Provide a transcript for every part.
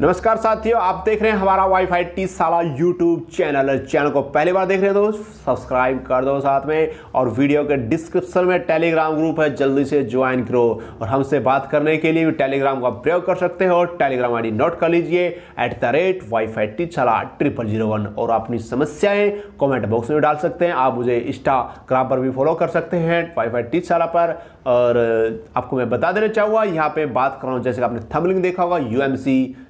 नमस्कार साथियों आप देख रहे हैं हमारा वाईफाई टी साला यूट्यूब चैनल चैनल को पहली बार देख रहे हैं तो सब्सक्राइब कर दो साथ में और वीडियो के डिस्क्रिप्शन में टेलीग्राम ग्रुप है जल्दी से ज्वाइन करो और हमसे बात करने के लिए भी टेलीग्राम का प्रयोग कर सकते हो टेलीग्राम आई नोट कर लीजिए at the rate WiFi T साला ट्रिपल जीरो वन और अपनी समस्याएँ कॉमेंट बॉक्स में डाल सकते हैं आप मुझे इंस्टाग्राम पर भी फॉलो कर सकते हैं वाई फाई टी साला पर और आपको मैं बता देना चाहूँगा यहाँ पर बात कर रहा हूँ जैसे आपने थमलिंग देखा होगा यू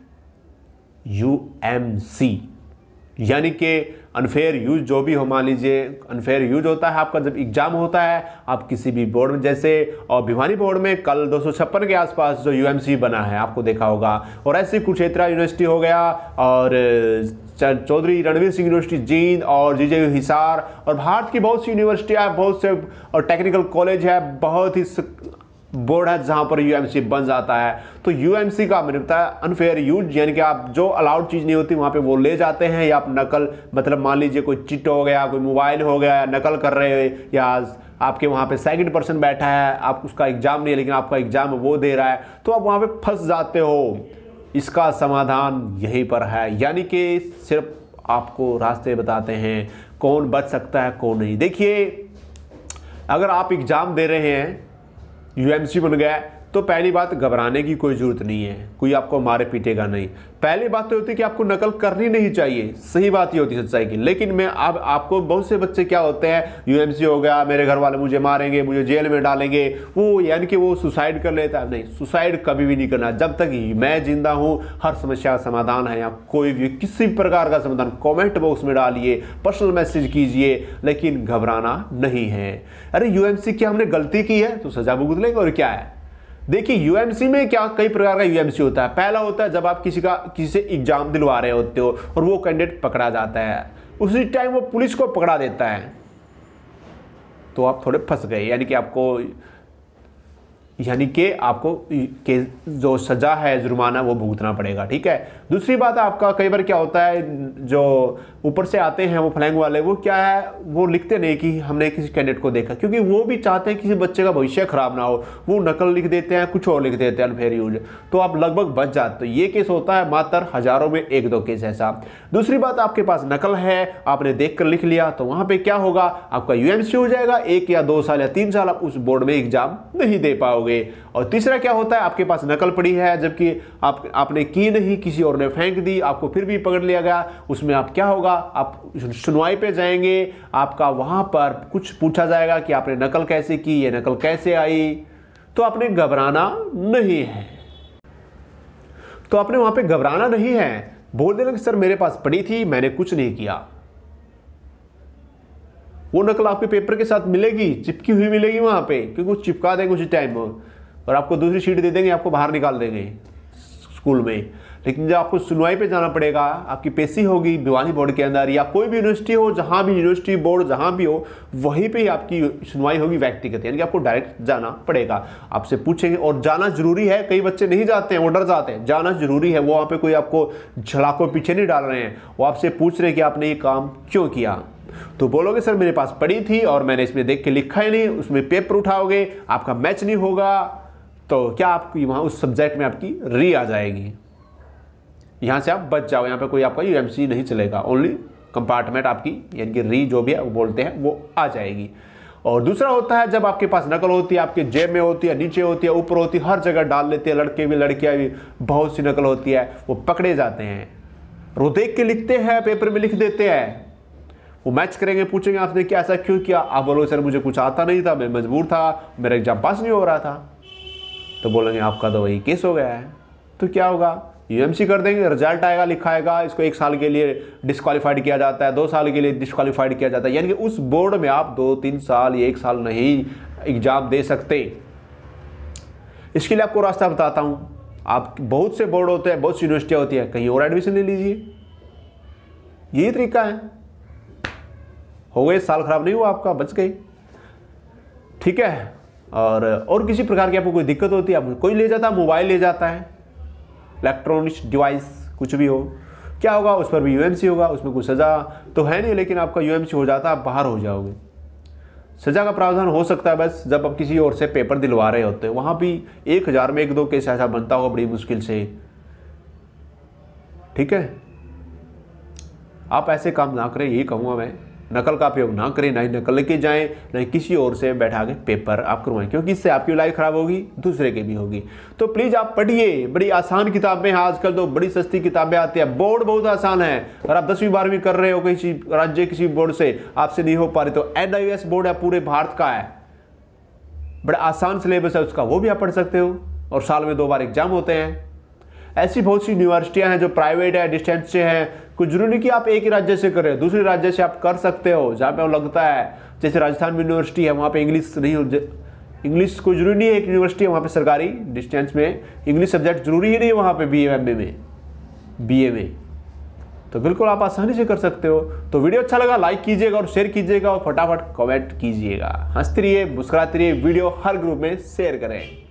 यू एम सी यानी कि अनफेयर यूज जो भी हो मान लीजिए अनफेयर यूज होता है आपका जब एग्जाम होता है आप किसी भी बोर्ड में जैसे और भिवानी बोर्ड में कल दो के आसपास जो यू बना है आपको देखा होगा और ऐसे कुरुक्षेत्रा यूनिवर्सिटी हो गया और चौधरी रणवीर सिंह यूनिवर्सिटी जींद और जी जे हिसार और भारत की बहुत सी यूनिवर्सिटी है बहुत से और टेक्निकल कॉलेज है बहुत ही बोर्ड है जहाँ पर यूएमसी बन जाता है तो यूएमसी का मैंने बताया अनफेयर यूज यानी कि आप जो अलाउड चीज़ नहीं होती वहाँ पे वो ले जाते हैं या आप नकल मतलब मान लीजिए कोई चिट हो गया कोई मोबाइल हो गया या नकल कर रहे हो या आपके वहाँ पे सेकंड पर्सन बैठा है आप उसका एग्ज़ाम नहीं है लेकिन आपका एग्ज़ाम वो दे रहा है तो आप वहाँ पर फंस जाते हो इसका समाधान यहीं पर है यानी कि सिर्फ आपको रास्ते बताते हैं कौन बच सकता है कौन नहीं देखिए अगर आप एग्ज़ाम दे रहे हैं You have to UMC 보는 게 तो पहली बात घबराने की कोई ज़रूरत नहीं है कोई आपको मारे पीटेगा नहीं पहली बात तो होती है कि आपको नकल करनी नहीं चाहिए सही बात ये होती है सच्चाई की लेकिन मैं अब आपको बहुत से बच्चे क्या होते हैं यूएमसी हो गया मेरे घर वाले मुझे मारेंगे मुझे जेल में डालेंगे वो यानी कि वो सुसाइड कर लेता है नहीं सुसाइड कभी भी नहीं करना जब तक मैं जिंदा हूँ हर समस्या का समाधान है आप कोई भी किसी प्रकार का समाधान कॉमेंट बॉक्स में डालिए पर्सनल मैसेज कीजिए लेकिन घबराना नहीं है अरे यूएमसी की हमने गलती की है तो सजा भुगत लेंगे और क्या है देखिए यूएमसी में क्या कई प्रकार का यूएमसी होता है पहला होता है जब आप किसी का किसी से एग्जाम दिलवा रहे होते हो और वो कैंडिडेट पकड़ा जाता है उसी टाइम वो पुलिस को पकड़ा देता है तो आप थोड़े फंस गए यानी कि आपको यानी कि आपको के जो सज़ा है जुर्माना वो भुगतना पड़ेगा ठीक है दूसरी बात आपका कई बार क्या होता है जो ऊपर से आते हैं वो फ्लैंग वाले वो क्या है वो लिखते नहीं कि हमने किसी कैंडिडेट को देखा क्योंकि वो भी चाहते हैं किसी बच्चे का भविष्य ख़राब ना हो वो नकल लिख देते हैं कुछ और लिख देते हैं अनफेयर यूज तो आप लगभग बच जाते ये केस होता है मात्र हज़ारों में एक दो केस ऐसा दूसरी बात आपके पास नकल है आपने देख कर लिख लिया तो वहाँ पर क्या होगा आपका यू हो जाएगा एक या दो साल या तीन साल आप उस बोर्ड में एग्ज़ाम नहीं दे पाओगे पाओगे और तीसरा क्या होता है आपके पास नकल पड़ी है जबकि आप आपने की नहीं किसी और ने फेंक दी आपको फिर भी पकड़ लिया गया उसमें आप क्या होगा आप सुनवाई पे जाएंगे आपका वहाँ पर कुछ पूछा जाएगा कि आपने नकल कैसे की ये नकल कैसे आई तो आपने घबराना नहीं है तो आपने वहाँ पर घबराना नहीं है बोल देना कि सर मेरे पास पड़ी थी मैंने कुछ नहीं किया वो नकल आपके पेपर के साथ मिलेगी चिपकी हुई मिलेगी वहाँ पे क्योंकि कुछ चिपका देंगे उसी टाइम और आपको दूसरी शीट दे देंगे आपको बाहर निकाल देंगे स्कूल में लेकिन जब आपको सुनवाई पे जाना पड़ेगा आपकी पेशी होगी भिवानी बोर्ड के अंदर या कोई भी यूनिवर्सिटी हो जहाँ भी यूनिवर्सिटी बोर्ड जहाँ भी हो वहीं पर ही आपकी सुनवाई होगी व्यक्तिगत यानी कि आपको डायरेक्ट जाना पड़ेगा आपसे पूछेंगे और जाना जरूरी है कई बच्चे नहीं जाते हैं वो डर जाते हैं जाना जरूरी है वो वहाँ पर कोई आपको झड़ाकों पीछे नहीं डाल रहे हैं वो आपसे पूछ रहे हैं कि आपने ये काम क्यों किया तो बोलोगे सर मेरे पास पड़ी थी और मैंने इसमें देख के लिखा ही नहीं उसमें पेपर उठाओगे आपका मैच नहीं होगा तो क्या आपकी वहाँ उस सब्जेक्ट में आपकी री आ जाएगी यहाँ से आप बच जाओ यहाँ पर कोई आपका यू नहीं चलेगा ओनली कंपार्टमेंट आपकी यानी कि री जो भी है वो बोलते हैं वो आ जाएगी और दूसरा होता है जब आपके पास नकल होती है आपके जेब में होती है नीचे होती है ऊपर होती है हर जगह डाल लेते हैं लड़के भी लड़कियां भी बहुत सी नकल होती है वो पकड़े जाते हैं रो देख के लिखते हैं पेपर में लिख देते हैं वो मैच करेंगे पूछेंगे आपने क्या ऐसा क्यों किया आप बोलोगे सर मुझे कुछ आता नहीं था मैं मजबूर था मेरा एग्ज़ाम पास नहीं हो रहा था तो बोलेंगे आपका तो वही केस हो गया है तो क्या होगा यूएमसी कर देंगे रिजल्ट आएगा लिखा आएगा इसको एक साल के लिए डिस्कालीफाइड किया जाता है दो साल के लिए डिस्कालीफाइड किया जाता है यानी कि उस बोर्ड में आप दो तीन साल या एक साल नहीं एग्ज़ाम दे सकते इसके लिए आपको रास्ता बताता हूँ आप बहुत से बोर्ड होते हैं बहुत सी यूनिवर्सिटियाँ होती हैं कहीं और एडमिशन ले लीजिए यही तरीका है हो गए साल ख़राब नहीं हुआ आपका बच गई ठीक है और और किसी प्रकार की आपको कोई दिक्कत होती है आप कोई ले जाता है मोबाइल ले जाता है इलेक्ट्रॉनिक्स डिवाइस कुछ भी हो क्या होगा उस पर भी यूएमसी होगा उसमें कोई सज़ा तो है नहीं लेकिन आपका यूएमसी हो जाता आप बाहर हो जाओगे सज़ा का प्रावधान हो सकता है बस जब आप किसी और से पेपर दिलवा रहे होते हैं वहाँ भी एक हज़ार में एक दो केस ऐसा बनता होगा बड़ी मुश्किल से ठीक है आप ऐसे काम ना करें यही कहूँगा मैं नकल का प्रयोग ना करें ना ही नकल लेके जाएं ना ही किसी और से बैठा के पेपर आप करवाएं क्योंकि इससे आपकी लाइफ ख़राब होगी दूसरे की भी होगी तो प्लीज़ आप पढ़िए बड़ी आसान किताबें हैं आजकल तो बड़ी सस्ती किताबें आती है बोर्ड बहुत आसान है अगर आप दसवीं बारहवीं कर रहे हो किसी राज्य किसी बोर्ड से आपसे नहीं हो पा रही तो एन बोर्ड है पूरे भारत का है बड़ा आसान सिलेबस है उसका वो भी आप पढ़ सकते हो और साल में दो बार एग्जाम होते हैं ऐसी बहुत सी यूनिवर्सिटियाँ हैं जो प्राइवेट है डिस्टेंस से हैं कुछ जरूरी नहीं कि आप एक ही राज्य से करें दूसरे राज्य से आप कर सकते हो जहाँ पे लगता है जैसे राजस्थान में यूनिवर्सिटी है वहाँ पे इंग्लिश नहीं हो इंग्लिश कोई जरूरी नहीं है एक यूनिवर्सिटी है वहाँ पे सरकारी डिस्टेंस में इंग्लिश सब्जेक्ट जरूरी ही नहीं है वहाँ पर बी एम में बी ए में तो बिल्कुल आप आसानी से कर सकते हो तो वीडियो अच्छा लगा लाइक कीजिएगा और शेयर कीजिएगा और फटाफट कमेंट कीजिएगा हंसते रहिए मुस्कुराते रहिए वीडियो हर ग्रुप में शेयर करें